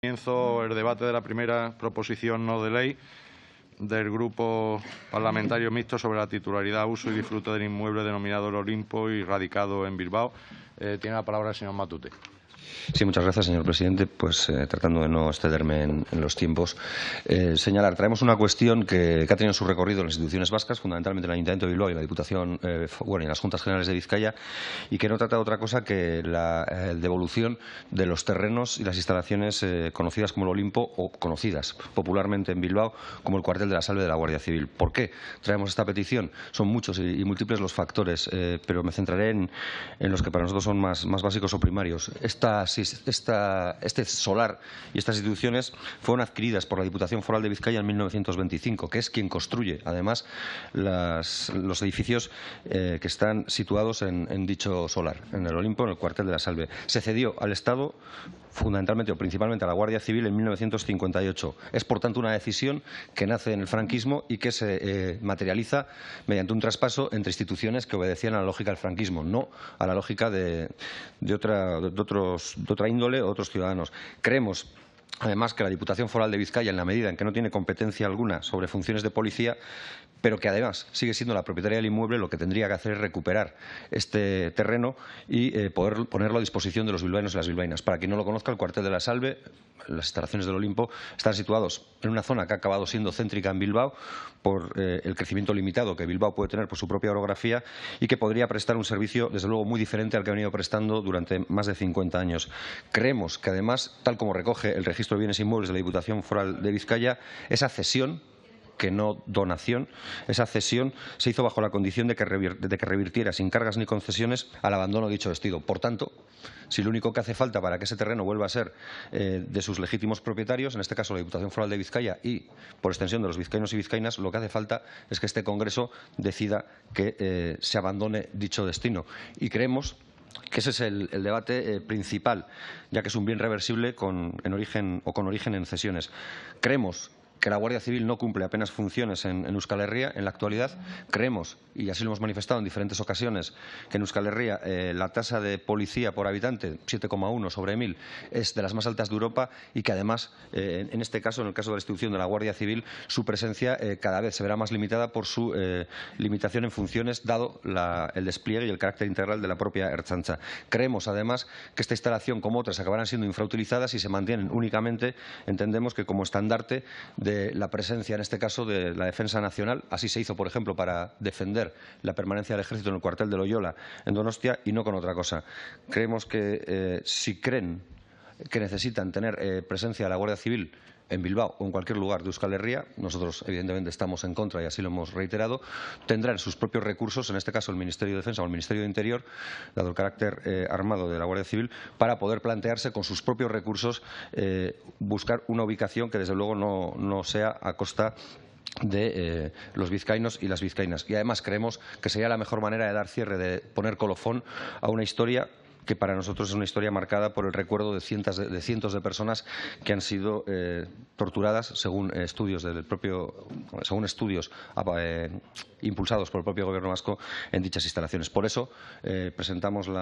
Comienzo el debate de la primera proposición no de ley del Grupo Parlamentario Mixto sobre la titularidad, uso y disfrute del inmueble denominado El Olimpo y radicado en Bilbao. Eh, tiene la palabra el señor Matute. Sí, muchas gracias, señor presidente. Pues eh, tratando de no excederme en, los tiempos, eh, señalar, traemos una cuestión que, ha tenido su recorrido en las instituciones vascas, fundamentalmente en el Ayuntamiento de Bilbao y la Diputación, eh, bueno, y en las Juntas Generales de Vizcaya, y que no trata otra cosa que la devolución de los terrenos y las instalaciones conocidas como el Olimpo o conocidas popularmente en Bilbao como el cuartel de la salve de la Guardia Civil. ¿Por qué traemos esta petición? Son muchos y, múltiples los factores, pero me centraré en, los que para nosotros son más, más básicos o primarios. Esta este solar y estas instituciones fueron adquiridas por la Diputación Foral de Vizcaya en 1925, que es quien construye, además, los edificios eh, que están situados en, dicho solar, en el Olimpo, en el cuartel de la Salve. Se cedió al Estado fundamentalmente o principalmente a la Guardia Civil en 1958. Es, por tanto, una decisión que nace en el franquismo y que se eh, materializa mediante un traspaso entre instituciones que obedecían a la lógica del franquismo, no a la lógica de otros otra índole, otros ciudadanos. Creemos Además que la Diputación Foral de Vizcaya, en la medida en que no tiene competencia alguna sobre funciones de policía, pero que además sigue siendo la propietaria del inmueble, lo que tendría que hacer es recuperar este terreno y eh, poder ponerlo a disposición de los bilbaínos y las bilbaínas. Para quien no lo conozca, el cuartel de la Salve las instalaciones del Olimpo, están situados en una zona que ha acabado siendo céntrica en Bilbao por eh, el crecimiento limitado que Bilbao puede tener por su propia orografía y que podría prestar un servicio, desde luego, muy diferente al que ha venido prestando durante más de 50 años. Creemos que, además, tal como recoge el registro de bienes inmuebles de la Diputación Foral de Vizcaya, esa cesión que no donación, esa cesión se hizo bajo la condición de que, revirtiera sin cargas ni concesiones al abandono de dicho destino. Por tanto, si lo único que hace falta para que ese terreno vuelva a ser eh, de sus legítimos propietarios, en este caso la Diputación Foral de Vizcaya y, por extensión, de los vizcaínos y vizcainas, lo que hace falta es que este Congreso decida que eh, se abandone dicho destino. Y creemos que ese es el, debate eh, principal, ya que es un bien reversible con, en origen, o con origen en cesiones. Creemos que la Guardia Civil no cumple apenas funciones en, Euskal Herria en la actualidad. Creemos, y así lo hemos manifestado en diferentes ocasiones, que en Euskal Herria eh, la tasa de policía por habitante, 7,1 sobre 1.000, es de las más altas de Europa y que además, eh, en este caso, en el caso de la institución de la Guardia Civil, su presencia eh, cada vez se verá más limitada por su limitación en funciones, dado el despliegue y el carácter integral de la propia Erchancha. Creemos, además, que esta instalación, como otras, acabarán siendo infrautilizadas y se mantienen únicamente, entendemos que como estandarte de la presencia, en este caso, de la Defensa Nacional. Así se hizo, por ejemplo, para defender la permanencia del ejército en el cuartel de Loyola, en Donostia, y no con otra cosa. Creemos que eh, si creen que necesitan tener eh, presencia de la Guardia Civil en Bilbao o en cualquier lugar de Euskal Herria, nosotros evidentemente estamos en contra y así lo hemos reiterado, tendrán sus propios recursos, en este caso el Ministerio de Defensa o el Ministerio de Interior, dado el carácter eh, armado de la Guardia Civil, para poder plantearse con sus propios recursos eh, buscar una ubicación que desde luego no, sea a costa de los vizcaínos y las vizcaínas. Y además creemos que sería la mejor manera de dar cierre, de poner colofón a una historia que para nosotros es una historia marcada por el recuerdo de cientos de, cientos de personas que han sido eh, torturadas según estudios del propio, según estudios ah, eh, impulsados por el propio gobierno vasco en dichas instalaciones. Por eso eh, presentamos la